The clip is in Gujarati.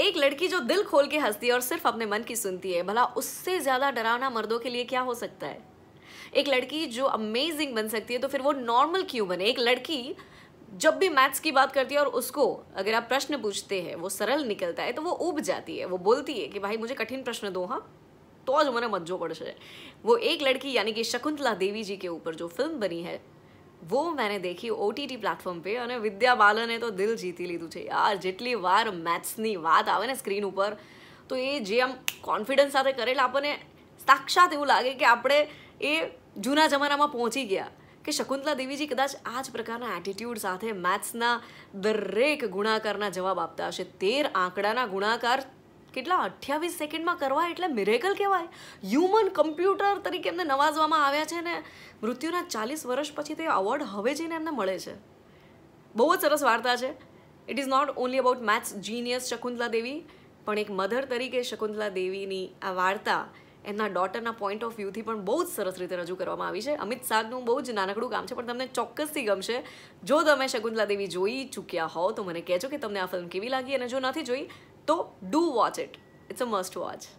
एक लड़की जो दिल खोल के हंसती है और सिर्फ अपने मन की सुनती है भला उससे ज़्यादा डरावना मर्दों के लिए क्या हो सकता है एक लड़की जो अमेजिंग बन सकती है तो फिर वो नॉर्मल क्यों बने एक लड़की जब भी मैथ्स की बात करती है और उसको अगर आप प्रश्न पूछते हैं वो सरल निकलता है तो वो उब जाती है वो बोलती है कि भाई मुझे कठिन प्रश्न दो हाँ तो आज मैंने मज्जो पड़ से वो एक लड़की यानी कि शकुंतला देवी जी के ऊपर जो फिल्म बनी है વો મેને દેખી ઓટીટી પ્લેટફોર્મ પે અને વિદ્યા બાલને તો દિલ જીતી લીધું છે યાર જેટલી વાર મેથ્સની વાત આવે ને સ્ક્રીન ઉપર તો એ જે આમ કોન્ફિડન્સ સાથે કરેલા આપણને સાક્ષાત એવું લાગે કે આપણે એ જૂના જમાનામાં પહોંચી ગયા કે શકુંતલા દેવીજી કદાચ આ જ પ્રકારના એટીટ્યૂડ સાથે મેથ્સના દરેક ગુણાકારના જવાબ આપતા હશે તેર આંકડાના ગુણાકાર કેટલા અઠ્યાવીસ સેકન્ડમાં કરવા એટલે મિરેકલ કહેવાય હ્યુમન કમ્પ્યુટર તરીકે એમને નવાજવામાં આવ્યા છે ને મૃત્યુના ચાલીસ વર્ષ પછી તે અવોર્ડ હવે જઈને એમને મળે છે બહુ જ સરસ વાર્તા છે it is not only about maths genius Shakuntala Devi પણ એક મધર તરીકે શકુંતલા દેવીની આ વાર્તા એમના ડોટરના પોઈન્ટ ઓફ વ્યૂથી પણ બહુ જ સરસ રીતે રજૂ કરવામાં આવી છે અમિત શાહનું બહુ જ નાનકડું કામ છે પણ તમને ચોક્કસથી ગમશે જો તમે શકુંતલા દેવી જોઈ ચૂક્યા હોવ તો મને કહેજો કે તમને આ ફિલ્મ કેવી લાગી અને જો નથી જોઈ તો do watch it it's a must watch